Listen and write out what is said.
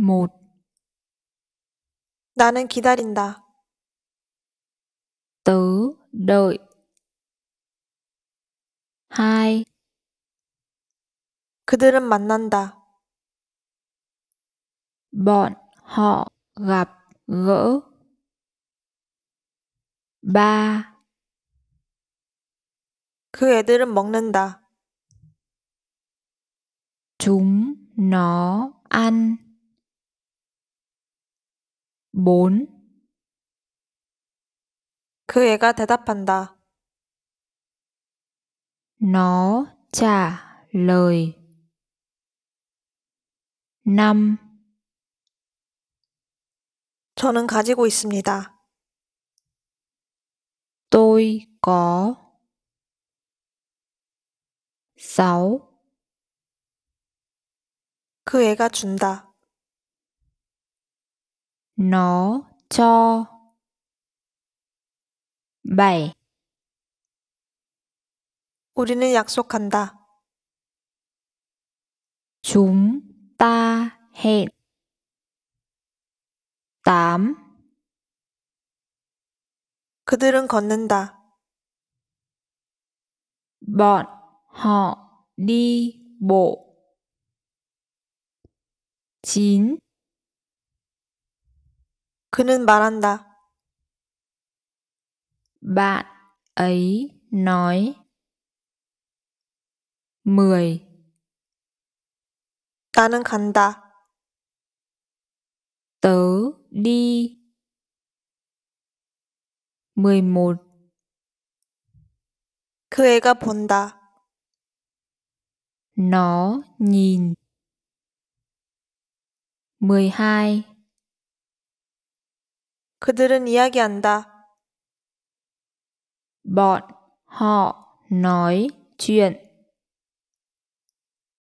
một 나는 기다린다. tớ đợi hai 그들은 만난다. bọn họ gặp gỡ ba 그 애들은 먹는다. chúng nó ăn 뭔? 그 애가 대답한다. 너 자, t 이 남. 저는 가지고 있습니다. 또 ô i c 우그 애가 준다. nó cho bảy 우리는 약속한다. chúng ta hẹn tám 그들은 걷는다. bọn họ đi bộ chín 그는 말한다. Bạn ấy nói 10 나는 간다. Tớ đi 11그 애가 본다. Nó nhìn 12 그들은 이야기한다. Bọn họ nói chuyện.